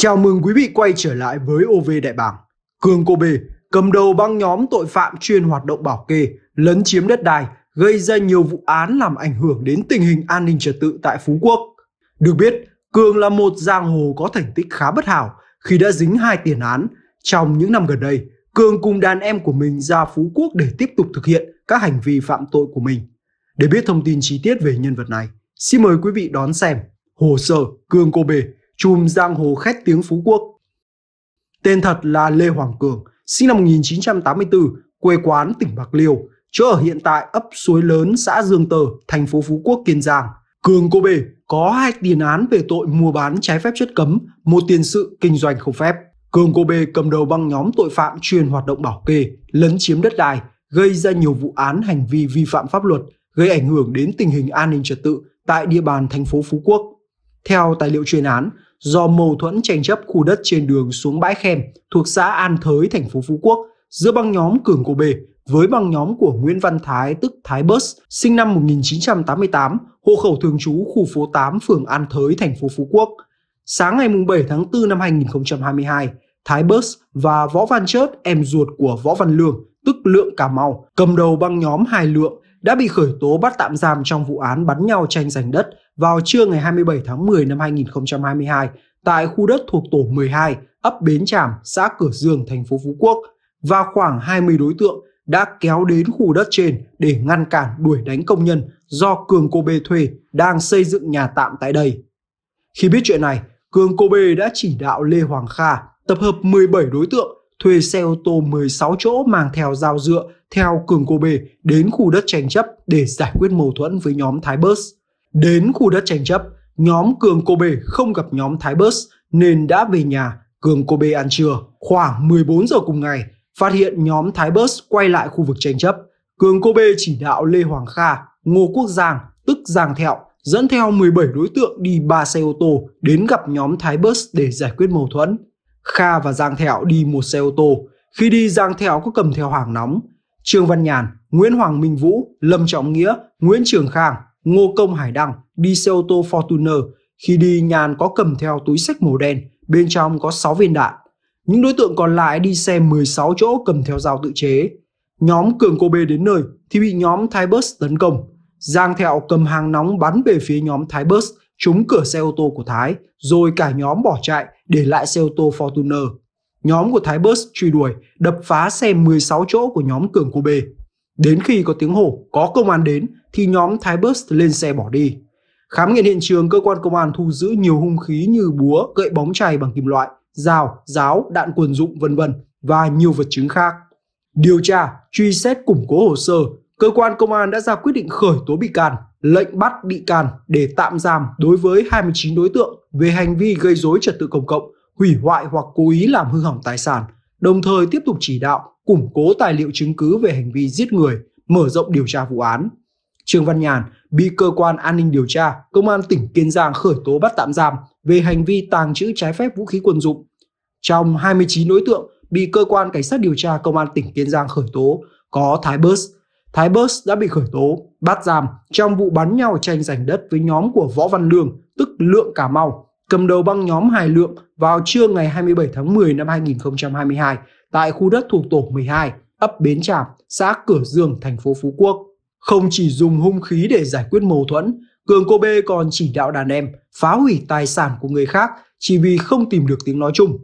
Chào mừng quý vị quay trở lại với OV Đại Bàng. Cường Cô Bê, cầm đầu băng nhóm tội phạm chuyên hoạt động bảo kê, lấn chiếm đất đai, gây ra nhiều vụ án làm ảnh hưởng đến tình hình an ninh trật tự tại Phú Quốc. Được biết, Cường là một giang hồ có thành tích khá bất hảo khi đã dính hai tiền án. Trong những năm gần đây, Cường cùng đàn em của mình ra Phú Quốc để tiếp tục thực hiện các hành vi phạm tội của mình. Để biết thông tin chi tiết về nhân vật này, xin mời quý vị đón xem Hồ sơ Cường Cô Bê – chùm giang hồ khét tiếng Phú Quốc. Tên thật là Lê Hoàng Cường, sinh năm 1984, quê quán tỉnh Bạc Liêu, chỗ ở hiện tại ấp Suối Lớn, xã Dương Tờ, thành phố Phú Quốc, Kiên Giang. Cường Cô Bể có hai tiền án về tội mua bán trái phép chất cấm, một tiền sự kinh doanh không phép. Cường Cô Bê cầm đầu băng nhóm tội phạm chuyên hoạt động bảo kê, lấn chiếm đất đai, gây ra nhiều vụ án hành vi vi phạm pháp luật, gây ảnh hưởng đến tình hình an ninh trật tự tại địa bàn thành phố Phú Quốc. Theo tài liệu chuyên án, do mâu thuẫn tranh chấp khu đất trên đường xuống bãi khem thuộc xã An Thới, thành phố Phú Quốc giữa băng nhóm Cường Cô Bê với băng nhóm của Nguyễn Văn Thái tức Thái Bus, sinh năm 1988, hộ khẩu thường trú khu phố 8, phường An Thới, thành phố Phú Quốc. Sáng ngày 7 tháng 4 năm 2022, Thái Bus và Võ Văn Chớt, em ruột của Võ Văn Lương, tức Lượng Cà Mau, cầm đầu băng nhóm Hai Lượng đã bị khởi tố bắt tạm giam trong vụ án bắn nhau tranh giành đất vào trưa ngày 27 tháng 10 năm 2022 tại khu đất thuộc tổ 12, ấp Bến Tràm, xã Cửa Dương, thành phố Phú Quốc và khoảng 20 đối tượng đã kéo đến khu đất trên để ngăn cản đuổi đánh công nhân do Cường Cô Bê thuê đang xây dựng nhà tạm tại đây. Khi biết chuyện này, Cường Cô Bê đã chỉ đạo Lê Hoàng Kha tập hợp 17 đối tượng thuê xe ô tô 16 chỗ mang theo dao dựa theo cường cô bê đến khu đất tranh chấp để giải quyết mâu thuẫn với nhóm Thái bớt Đến khu đất tranh chấp, nhóm cường cô bê không gặp nhóm Thái bớt nên đã về nhà cường cô bê ăn trưa. Khoảng 14 giờ cùng ngày, phát hiện nhóm Thái bớt quay lại khu vực tranh chấp. Cường cô bê chỉ đạo Lê Hoàng Kha, Ngô Quốc Giang, tức Giang Thẹo, dẫn theo 17 đối tượng đi 3 xe ô tô đến gặp nhóm Thái bớt để giải quyết mâu thuẫn. Kha và Giang Thẹo đi một xe ô tô. Khi đi Giang Thẹo có cầm theo hàng nóng. Trương Văn Nhàn, Nguyễn Hoàng Minh Vũ, Lâm Trọng Nghĩa, Nguyễn Trường Khang, Ngô Công Hải Đăng đi xe ô tô Fortuner. Khi đi Nhàn có cầm theo túi sách màu đen, bên trong có 6 viên đạn. Những đối tượng còn lại đi xe 16 chỗ cầm theo dao tự chế. Nhóm Cường Cô Bê đến nơi thì bị nhóm Thái Bus tấn công. Giang Thẹo cầm hàng nóng bắn về phía nhóm Thái Bus trúng cửa xe ô tô của Thái, rồi cả nhóm bỏ chạy để lại xe ô tô Fortuner. Nhóm của Thái Bus truy đuổi, đập phá xe 16 chỗ của nhóm Cường Cô Bê. Đến khi có tiếng hổ, có công an đến, thì nhóm Thái Bus lên xe bỏ đi. Khám nghiệm hiện trường, cơ quan công an thu giữ nhiều hung khí như búa, gậy bóng chày bằng kim loại, dao, giáo, đạn quần dụng vân vân và nhiều vật chứng khác. Điều tra, truy xét củng cố hồ sơ, cơ quan công an đã ra quyết định khởi tố bị can, lệnh bắt bị can để tạm giam đối với 29 đối tượng về hành vi gây dối trật tự công cộng, hủy hoại hoặc cố ý làm hư hỏng tài sản, đồng thời tiếp tục chỉ đạo củng cố tài liệu chứng cứ về hành vi giết người, mở rộng điều tra vụ án. Trương Văn Nhàn bị cơ quan an ninh điều tra công an tỉnh Kiên Giang khởi tố bắt tạm giam về hành vi tàng trữ trái phép vũ khí quân dụng. Trong 29 đối tượng bị cơ quan cảnh sát điều tra công an tỉnh Kiên Giang khởi tố có Thái Bớt, Thái Bớs đã bị khởi tố, bắt giam trong vụ bắn nhau tranh giành đất với nhóm của Võ Văn Lương, tức Lượng Cà Mau, cầm đầu băng nhóm hài Lượng vào trưa ngày 27 tháng 10 năm 2022 tại khu đất thuộc tổ 12, ấp Bến Tràm, xã Cửa Dương, thành phố Phú Quốc. Không chỉ dùng hung khí để giải quyết mâu thuẫn, Cường Cô Bê còn chỉ đạo đàn em phá hủy tài sản của người khác chỉ vì không tìm được tiếng nói chung.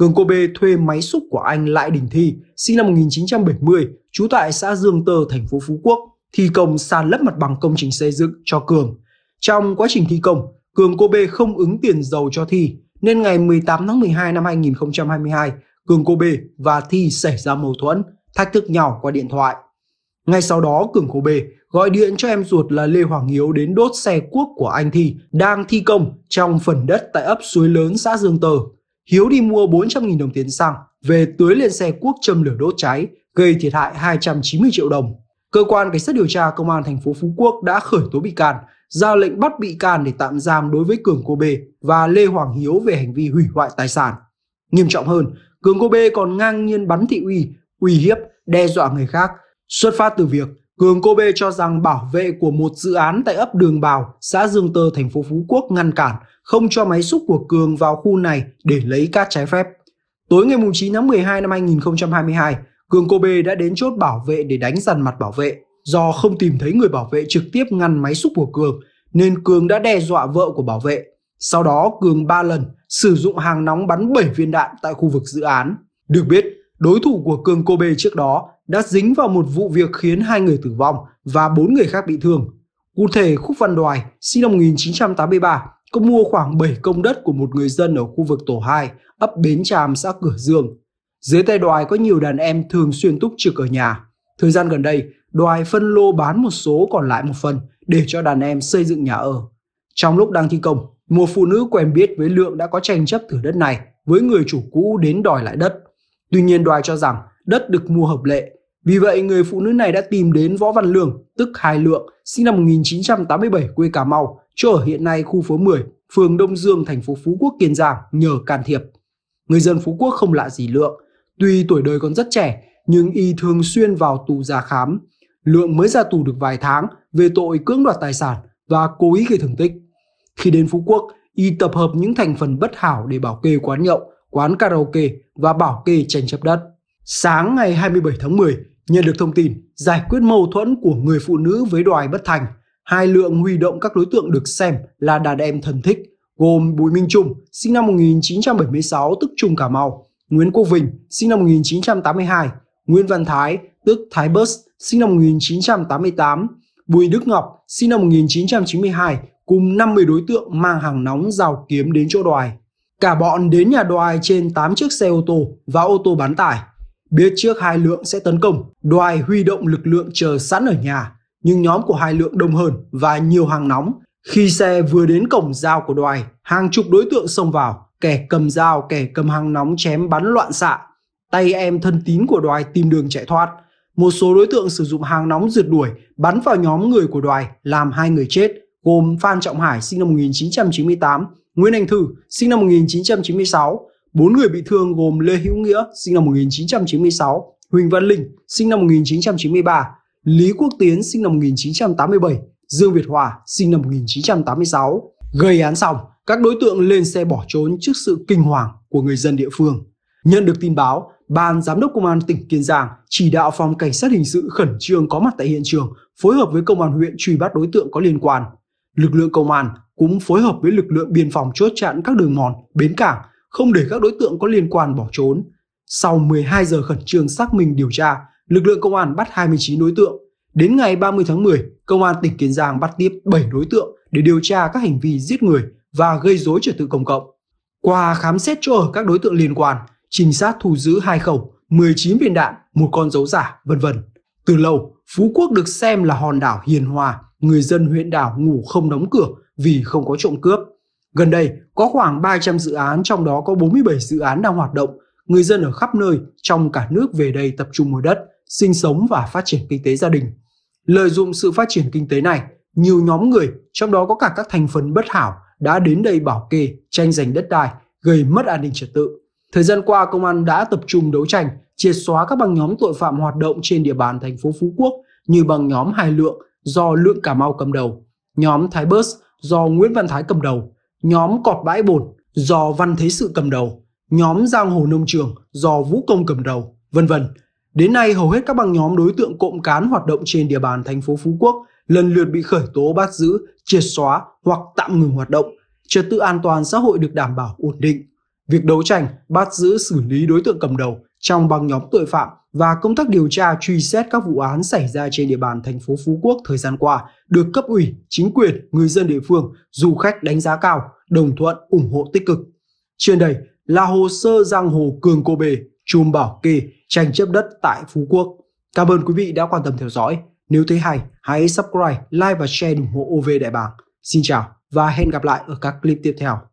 Cường cô bê thuê máy xúc của anh Lại Đình Thi, sinh năm 1970, trú tại xã Dương Tơ, thành phố Phú Quốc, thi công sàn lấp mặt bằng công trình xây dựng cho Cường. Trong quá trình thi công, Cường cô bê không ứng tiền dầu cho Thi, nên ngày 18 tháng 12 năm 2022, Cường cô bê và Thi xảy ra mâu thuẫn, thách thức nhau qua điện thoại. Ngay sau đó, Cường cô bê gọi điện cho em ruột là Lê Hoàng Hiếu đến đốt xe cuốc của anh Thi đang thi công trong phần đất tại ấp Suối Lớn, xã Dương Tờ. Hiếu đi mua 400.000 đồng tiền xăng, về tưới lên xe quốc châm lửa đốt cháy, gây thiệt hại 290 triệu đồng. Cơ quan cảnh sát điều tra công an thành phố Phú Quốc đã khởi tố bị can, ra lệnh bắt bị can để tạm giam đối với Cường Cô Bê và Lê Hoàng Hiếu về hành vi hủy hoại tài sản. Nghiêm trọng hơn, Cường Cô Bê còn ngang nhiên bắn thị uy, uy hiếp, đe dọa người khác, xuất phát từ việc Cường Cô Bê cho rằng bảo vệ của một dự án tại ấp Đường Bào, xã Dương Tơ, thành phố Phú Quốc ngăn cản, không cho máy xúc của Cường vào khu này để lấy cát trái phép. Tối ngày 9 tháng 12 năm 2022, Cường Cô Bê đã đến chốt bảo vệ để đánh dằn mặt bảo vệ. Do không tìm thấy người bảo vệ trực tiếp ngăn máy xúc của Cường, nên Cường đã đe dọa vợ của bảo vệ. Sau đó, Cường 3 lần sử dụng hàng nóng bắn 7 viên đạn tại khu vực dự án. Được biết, đối thủ của Cường Cô Bê trước đó đã dính vào một vụ việc khiến hai người tử vong và bốn người khác bị thương. Cụ thể, Khúc Văn Đoài, sinh năm 1983, có mua khoảng 7 công đất của một người dân ở khu vực tổ 2, ấp Bến Tràm, xã Cửa Dương. Dưới tay Đoài có nhiều đàn em thường xuyên túc trực ở nhà. Thời gian gần đây, Đoài phân lô bán một số còn lại một phần để cho đàn em xây dựng nhà ở. Trong lúc đang thi công, một phụ nữ quen biết với Lượng đã có tranh chấp thửa đất này với người chủ cũ đến đòi lại đất. Tuy nhiên Đoài cho rằng đất được mua hợp lệ vì vậy, người phụ nữ này đã tìm đến Võ Văn Lương, tức Hai Lượng, sinh năm 1987 quê Cà Mau, chỗ ở hiện nay khu phố 10, phường Đông Dương, thành phố Phú Quốc, Kiên Giang nhờ can thiệp. Người dân Phú Quốc không lạ gì Lượng, tuy tuổi đời còn rất trẻ nhưng y thường xuyên vào tù ra khám. Lượng mới ra tù được vài tháng về tội cưỡng đoạt tài sản và cố ý gây thương tích. Khi đến Phú Quốc, y tập hợp những thành phần bất hảo để bảo kê quán nhậu, quán karaoke và bảo kê tranh chấp đất. Sáng ngày 27 tháng 10, Nhận được thông tin, giải quyết mâu thuẫn của người phụ nữ với đoài bất thành, hai lượng huy động các đối tượng được xem là đàn em thân thích, gồm Bùi Minh Trung, sinh năm 1976 tức Trung Cà Mau, Nguyễn Quốc Vinh, sinh năm 1982, Nguyễn Văn Thái, tức Thái Bus, sinh năm 1988, Bùi Đức Ngọc, sinh năm 1992, cùng 50 đối tượng mang hàng nóng rào kiếm đến chỗ đoài. Cả bọn đến nhà đoài trên 8 chiếc xe ô tô và ô tô bán tải. Biết trước hai lượng sẽ tấn công, Đoài huy động lực lượng chờ sẵn ở nhà, nhưng nhóm của hai lượng đông hơn và nhiều hàng nóng. Khi xe vừa đến cổng giao của Đoài, hàng chục đối tượng xông vào, kẻ cầm dao, kẻ cầm hàng nóng chém bắn loạn xạ. Tay em thân tín của Đoài tìm đường chạy thoát. Một số đối tượng sử dụng hàng nóng rượt đuổi, bắn vào nhóm người của Đoài, làm hai người chết, gồm Phan Trọng Hải sinh năm 1998, Nguyễn Anh Thư sinh năm 1996 Bốn người bị thương gồm Lê Hữu Nghĩa sinh năm 1996, Huỳnh Văn Linh sinh năm 1993, Lý Quốc Tiến sinh năm 1987, Dương Việt Hòa sinh năm 1986. Gây án xong, các đối tượng lên xe bỏ trốn trước sự kinh hoàng của người dân địa phương. Nhận được tin báo, Ban Giám đốc Công an tỉnh Kiên Giang chỉ đạo phòng Cảnh sát hình sự khẩn trương có mặt tại hiện trường, phối hợp với Công an huyện truy bắt đối tượng có liên quan. Lực lượng công an cũng phối hợp với lực lượng biên phòng chốt chặn các đường mòn, bến cảng không để các đối tượng có liên quan bỏ trốn. Sau 12 giờ khẩn trương xác minh điều tra, lực lượng công an bắt 29 đối tượng. Đến ngày 30 tháng 10, công an tỉnh Kiên Giang bắt tiếp 7 đối tượng để điều tra các hành vi giết người và gây dối trật tự công cộng. Qua khám xét chỗ ở các đối tượng liên quan, trinh sát thu giữ hai khẩu, 19 viên đạn, một con dấu giả, vân vân. Từ lâu, Phú Quốc được xem là hòn đảo hiền hòa, người dân huyện đảo ngủ không đóng cửa vì không có trộm cướp. Gần đây, có khoảng 300 dự án, trong đó có 47 dự án đang hoạt động. Người dân ở khắp nơi trong cả nước về đây tập trung mua đất, sinh sống và phát triển kinh tế gia đình. Lợi dụng sự phát triển kinh tế này, nhiều nhóm người, trong đó có cả các thành phần bất hảo, đã đến đây bảo kê, tranh giành đất đai, gây mất an ninh trật tự. Thời gian qua, công an đã tập trung đấu tranh, triệt xóa các băng nhóm tội phạm hoạt động trên địa bàn thành phố Phú Quốc như băng nhóm Hải Lượng do Lượng Cà Mau cầm đầu, nhóm Thái bớt do Nguyễn Văn Thái cầm đầu, nhóm cọt bãi bồn do Văn Thế Sự cầm đầu, nhóm Giang Hồ Nông Trường do Vũ Công cầm đầu, vân vân. Đến nay, hầu hết các băng nhóm đối tượng cộng cán hoạt động trên địa bàn thành phố Phú Quốc lần lượt bị khởi tố bắt giữ, triệt xóa hoặc tạm ngừng hoạt động. Trật tự an toàn xã hội được đảm bảo ổn định. Việc đấu tranh, bắt giữ xử lý đối tượng cầm đầu trong băng nhóm tội phạm và công tác điều tra truy xét các vụ án xảy ra trên địa bàn thành phố Phú Quốc thời gian qua được cấp ủy, chính quyền, người dân địa phương, du khách đánh giá cao, đồng thuận, ủng hộ tích cực. Trên đây là hồ sơ giang hồ Cường Cô Bề, chùm bảo kê, tranh chấp đất tại Phú Quốc. Cảm ơn quý vị đã quan tâm theo dõi. Nếu thấy hay, hãy subscribe, like và share ủng hộ OV Đại Bàng. Xin chào và hẹn gặp lại ở các clip tiếp theo.